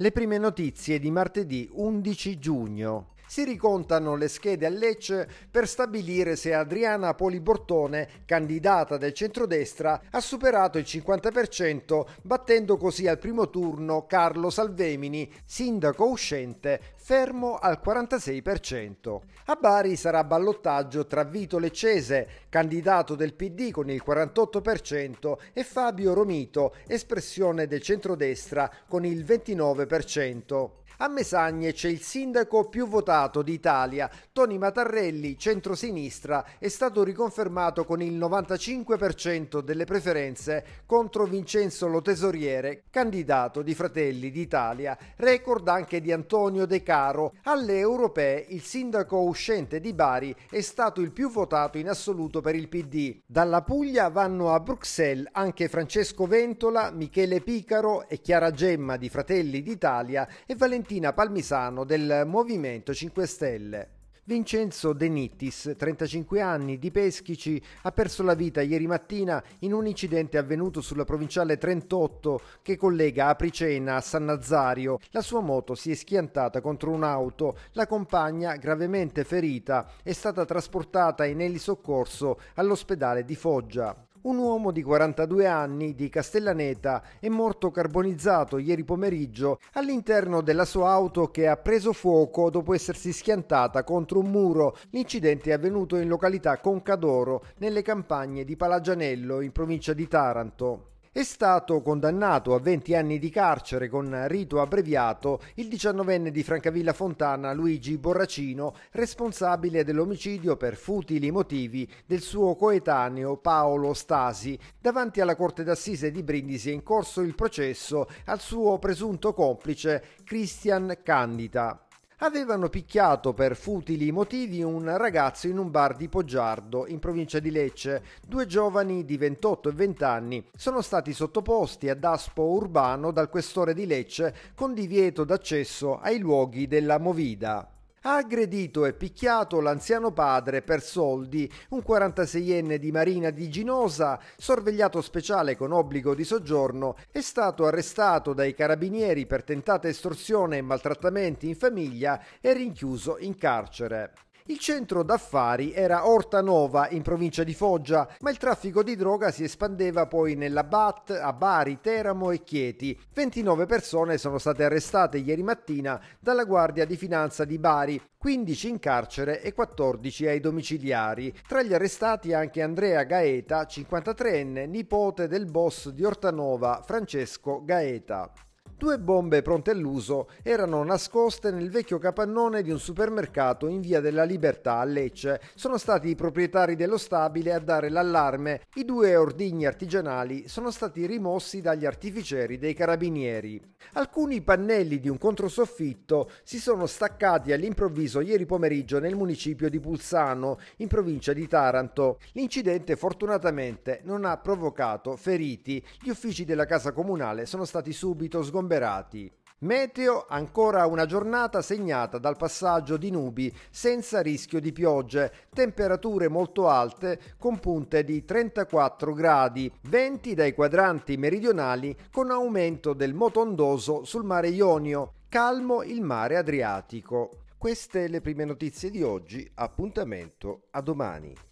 Le prime notizie di martedì 11 giugno si ricontano le schede a Lecce per stabilire se Adriana Polibortone, candidata del centrodestra, ha superato il 50%, battendo così al primo turno Carlo Salvemini, sindaco uscente, fermo al 46%. A Bari sarà ballottaggio tra Vito Leccese, candidato del PD con il 48%, e Fabio Romito, espressione del centrodestra, con il 29%. A Mesagne c'è il sindaco più votato Stato d'Italia, Tony Matarelli, centrosinistra, è stato riconfermato con il 95% delle preferenze contro Vincenzo Lotesoriere, candidato di Fratelli d'Italia, record anche di Antonio De Caro. Alle europee il sindaco uscente di Bari è stato il più votato in assoluto per il PD. Dalla Puglia vanno a Bruxelles anche Francesco Ventola, Michele Picaro e Chiara Gemma di Fratelli d'Italia e Valentina Palmisano del Movimento 5 5 Stelle. Vincenzo De Nittis, 35 anni, di Peschici, ha perso la vita ieri mattina in un incidente avvenuto sulla provinciale 38 che collega Apricena a San Nazario. La sua moto si è schiantata contro un'auto, la compagna, gravemente ferita, è stata trasportata in elisoccorso all'ospedale di Foggia. Un uomo di 42 anni di Castellaneta è morto carbonizzato ieri pomeriggio all'interno della sua auto che ha preso fuoco dopo essersi schiantata contro un muro. L'incidente è avvenuto in località Concadoro, nelle campagne di Palagianello, in provincia di Taranto. È stato condannato a 20 anni di carcere con rito abbreviato il 19enne di Francavilla Fontana Luigi Borracino, responsabile dell'omicidio per futili motivi del suo coetaneo Paolo Stasi. Davanti alla Corte d'Assise di Brindisi è in corso il processo al suo presunto complice Christian Candida avevano picchiato per futili motivi un ragazzo in un bar di Poggiardo, in provincia di Lecce. Due giovani di 28 e 20 anni sono stati sottoposti ad aspo urbano dal questore di Lecce con divieto d'accesso ai luoghi della Movida. Ha aggredito e picchiato l'anziano padre per soldi, un 46enne di Marina di Ginosa, sorvegliato speciale con obbligo di soggiorno, è stato arrestato dai carabinieri per tentata estorsione e maltrattamenti in famiglia e rinchiuso in carcere. Il centro d'affari era Ortanova in provincia di Foggia, ma il traffico di droga si espandeva poi nella BAT a Bari, Teramo e Chieti. 29 persone sono state arrestate ieri mattina dalla Guardia di Finanza di Bari, 15 in carcere e 14 ai domiciliari. Tra gli arrestati anche Andrea Gaeta, 53enne, nipote del boss di Ortanova, Francesco Gaeta. Due bombe pronte all'uso erano nascoste nel vecchio capannone di un supermercato in via della Libertà a Lecce. Sono stati i proprietari dello stabile a dare l'allarme. I due ordigni artigianali sono stati rimossi dagli artificieri dei carabinieri. Alcuni pannelli di un controsoffitto si sono staccati all'improvviso ieri pomeriggio nel municipio di Pulsano, in provincia di Taranto. L'incidente fortunatamente non ha provocato feriti. Gli uffici della casa comunale sono stati subito sgomberati sgomberati. Meteo, ancora una giornata segnata dal passaggio di nubi senza rischio di piogge, temperature molto alte con punte di 34 gradi, venti dai quadranti meridionali con aumento del motondoso sul mare Ionio, calmo il mare Adriatico. Queste le prime notizie di oggi, appuntamento a domani.